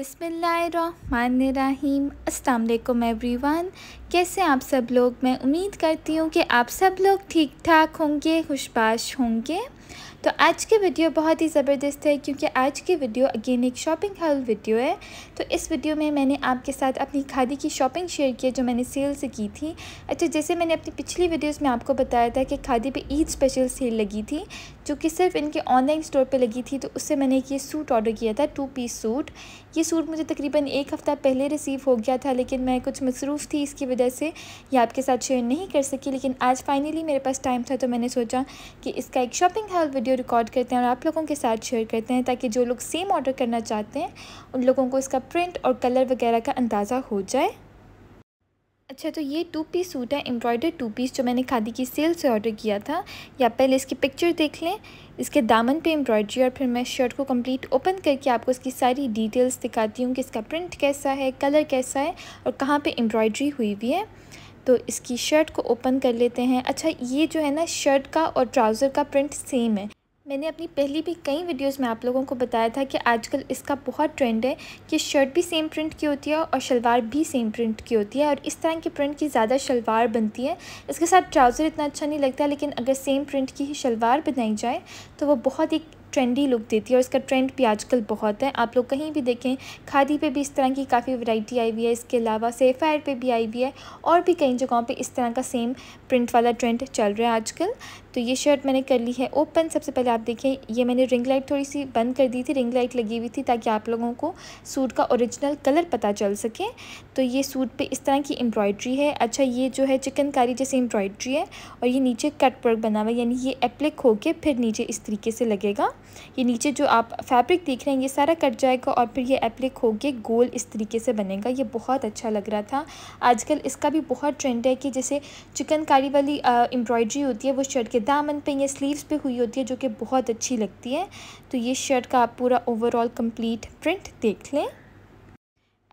बिसमीम अल्लाम every one कैसे आप सब लोग मैं उम्मीद करती हूँ कि आप सब लोग ठीक ठाक होंगे खुशबाश होंगे तो आज की वीडियो बहुत ही ज़बरदस्त है क्योंकि आज की वीडियो अगेन एक शॉपिंग हॉल वीडियो है तो इस वीडियो में मैंने आपके साथ अपनी खादी की शॉपिंग शेयर की है जो मैंने सेल से की थी अच्छा जैसे मैंने अपनी पिछली वीडियोस में आपको बताया था कि खादी पे ईद स्पेशल सेल लगी थी जो कि सिर्फ इनके ऑनलाइन स्टोर पर लगी थी तो उससे मैंने एक ये सूट ऑर्डर किया था टू पीस सूट ये सूट मुझे तकरीबन एक हफ़्ता पहले रिसीव हो गया था लेकिन मैं कुछ मसरूफ़ थी इसकी वजह से ये आपके साथ शेयर नहीं कर सकी लेकिन आज फाइनली मेरे पास टाइम था तो मैंने सोचा कि इसका एक shopping haul haul video record करते हैं और आप लोगों के साथ शेयर करते हैं ताकि जो लोग सेम ऑर्डर करना चाहते हैं उन लोगों को इसका प्रिंट और कलर वगैरह का अंदाज़ा हो जाए अच्छा तो ये टू पीस सूट है एम्ब्रॉयडर टू पीस जो मैंने खादी की सेल से ऑर्डर किया था या पहले इसकी पिक्चर देख लें इसके दामन पे एम्ब्रॉयड्री और फिर मैं शर्ट को कंप्लीट ओपन करके आपको इसकी सारी डिटेल्स दिखाती हूँ कि इसका प्रिंट कैसा है कलर कैसा है और कहाँ पे एम्ब्रॉयड्री हुई हुई है तो इसकी शर्ट को ओपन कर लेते हैं अच्छा ये जो है ना शर्ट का और ट्राउज़र का प्रिंट सेम है मैंने अपनी पहली भी कई वीडियोस में आप लोगों को बताया था कि आजकल इसका बहुत ट्रेंड है कि शर्ट भी सेम प्रिंट की होती है और शलवार भी सेम प्रिंट की होती है और इस तरह के प्रिंट की ज़्यादा शलवार बनती है इसके साथ ट्राउज़र इतना अच्छा नहीं लगता लेकिन अगर सेम प्रिंट की ही शलवार बनाई जाए तो वो बहुत ही ट्रेंडी लुक देती है और इसका ट्रेंड भी आजकल बहुत है आप लोग कहीं भी देखें खादी पे भी इस तरह की काफ़ी वैरायटी आई हुई है इसके अलावा सेफायर पे भी आई हुई है और भी कई जगहों पे इस तरह का सेम प्रिंट वाला ट्रेंड चल रहा है आजकल तो ये शर्ट मैंने कर ली है ओपन सबसे पहले आप देखें ये मैंने रिंग लाइट थोड़ी सी बंद कर दी थी रिंग लाइट लगी हुई थी ताकि आप लोगों को सूट का ओरिजिनल कलर पता चल सके तो ये सूट पर इस तरह की एम्ब्रॉयड्री है अच्छा ये जो है चिकनकारी जैसी एम्ब्रॉयड्री है और ये नीचे कट वर्क बना हुआ यानी ये एप्लिक होकर फिर नीचे इस तरीके से लगेगा ये नीचे जो आप फैब्रिक देख रहे हैं ये सारा कट जाएगा और फिर ये एप्लिक होके गोल इस तरीके से बनेगा ये बहुत अच्छा लग रहा था आजकल इसका भी बहुत ट्रेंड है कि जैसे चिकनकारी वाली एम्ब्रॉयडरी होती है वो शर्ट के दामन पे या स्लीव्स पे हुई होती है जो कि बहुत अच्छी लगती है तो ये शर्ट का आप पूरा ओवरऑल कंप्लीट प्रिंट देख लें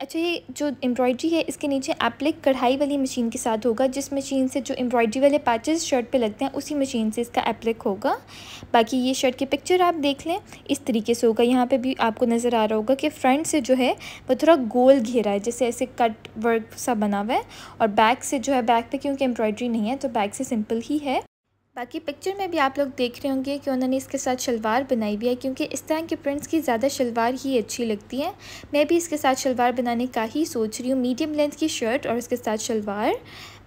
अच्छा ये जो एम्ब्रॉयड्री है इसके नीचे एप्लिक कढ़ाई वाली मशीन के साथ होगा जिस मशीन से जो एम्ब्रॉयड्री वाले पैचेस शर्ट पे लगते हैं उसी मशीन से इसका एप्लिक होगा बाकी ये शर्ट की पिक्चर आप देख लें इस तरीके से होगा यहाँ पे भी आपको नज़र आ रहा होगा कि फ्रंट से जो है वो थोड़ा गोल घेरा है जैसे ऐसे कट वर्क सा बना हुआ है और बैक से जो है बैक पर क्योंकि एम्ब्रॉयड्री नहीं है तो बैक से सिंपल ही है बाकी पिक्चर में भी आप लोग देख रहे होंगे कि उन्होंने इसके साथ शलवार बनाई भी है क्योंकि इस तरह के प्रिंट्स की ज़्यादा शलवार ही अच्छी लगती है मैं भी इसके साथ शलवार बनाने का ही सोच रही हूँ मीडियम लेंथ की शर्ट और इसके साथ शलवार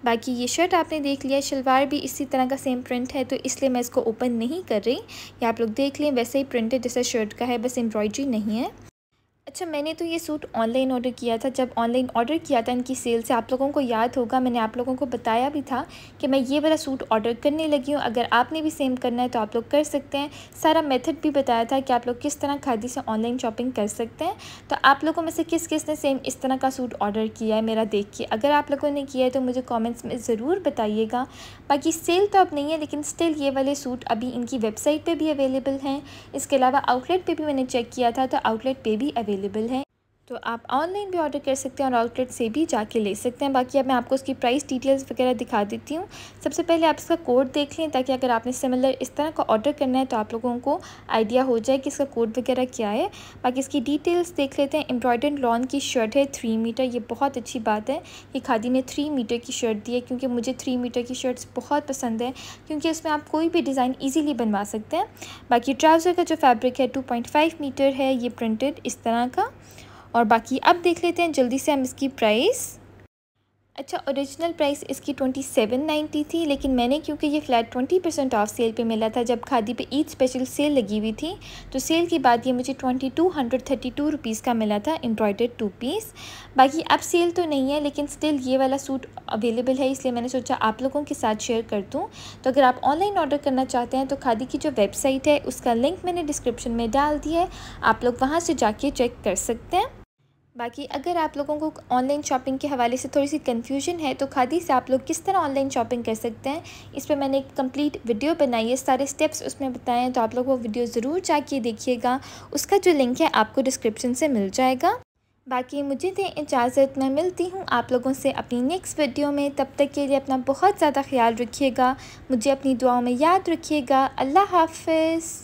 बाकी ये शर्ट आपने देख लिया शलवार भी इसी तरह का सेम प्रिंट है तो इसलिए मैं इसको ओपन नहीं कर रही ये आप लोग देख लें वैसे ही प्रिंट है जैसा शर्ट का है बस एम्ब्रॉयड्री नहीं है अच्छा मैंने तो ये सूट ऑनलाइन ऑर्डर किया था जब ऑनलाइन ऑर्डर किया था इनकी सेल से आप लोगों को याद होगा मैंने आप लोगों को बताया भी था कि मैं ये वाला सूट ऑर्डर करने लगी हूँ अगर आपने भी सेम करना है तो आप लोग कर सकते हैं सारा मेथड भी बताया था कि आप लोग किस तरह खादी से ऑनलाइन शॉपिंग कर सकते हैं तो आप लोगों में से किस किस ने सेम इस तरह का सूट ऑर्डर किया है मेरा देख के अगर आप लोगों ने किया है तो मुझे कॉमेंट्स में ज़रूर बताइएगा बाकी सेल तो अब नहीं है लेकिन स्टिल ये वाले सूट अभी इनकी वेबसाइट पर भी अवेलेबल हैं इसके अलावा आउटलेट पर भी मैंने चेक किया था तो आउटलेट पर भी अवेलेबल अवेलेबल है तो आप ऑनलाइन भी ऑर्डर कर सकते हैं और आउटलेट से भी जाके ले सकते हैं बाकी अब मैं आपको उसकी प्राइस डिटेल्स वगैरह दिखा देती हूँ सबसे पहले आप इसका कोड देख लें ताकि अगर आपने सिमिलर इस तरह का ऑर्डर करना है तो आप लोगों को आइडिया हो जाए कि इसका कोड वगैरह क्या है बाकी इसकी डिटेल्स देख लेते हैं एम्ब्रॉयडर्ड लॉन की शर्ट है थ्री मीटर ये बहुत अच्छी बात है कि खादी ने थ्री मीटर की शर्ट दी है क्योंकि मुझे थ्री मीटर की शर्ट्स बहुत पसंद है क्योंकि उसमें आप कोई भी डिज़ाइन ईजिली बनवा सकते हैं बाकी ट्राउज़र का जो फैब्रिक है टू मीटर है ये प्रिंटेड इस तरह का और बाकी अब देख लेते हैं जल्दी से हम इसकी प्राइस अच्छा ओरिजिनल प्राइस इसकी ट्वेंटी सेवन नाइन्टी थी लेकिन मैंने क्योंकि ये flat twenty percent off sale पे मिला था जब खादी पे ईद स्पेशल सेल लगी हुई थी तो सेल के बाद ये मुझे twenty two hundred thirty two rupees का मिला था एम्ब्रॉयडर्ड टू पीस बाकी अब सेल तो नहीं है लेकिन स्टिल ये वाला सूट अवेलेबल है इसलिए मैंने सोचा आप लोगों के साथ शेयर कर दूँ तो अगर आप ऑनलाइन ऑर्डर करना चाहते हैं तो खादी की जो वेबसाइट है उसका लिंक मैंने डिस्क्रिप्शन में डाल दिया है आप लोग वहाँ से जाके चेक कर सकते हैं बाकी अगर आप लोगों को ऑनलाइन शॉपिंग के हवाले से थोड़ी सी कन्फ्यूजन है तो खादी से आप लोग किस तरह ऑनलाइन शॉपिंग कर सकते हैं इस पर मैंने एक कंप्लीट वीडियो बनाई है सारे स्टेप्स उसमें बताए हैं तो आप लोग वो वीडियो ज़रूर जाके देखिएगा उसका जो लिंक है आपको डिस्क्रिप्शन से मिल जाएगा बाकी मुझे दें इजाज़त मैं मिलती हूँ आप लोगों से अपनी नेक्स्ट वीडियो में तब तक के लिए अपना बहुत ज़्यादा ख्याल रखिएगा मुझे अपनी दुआओं में याद रखिएगा अल्लाह हाफिज़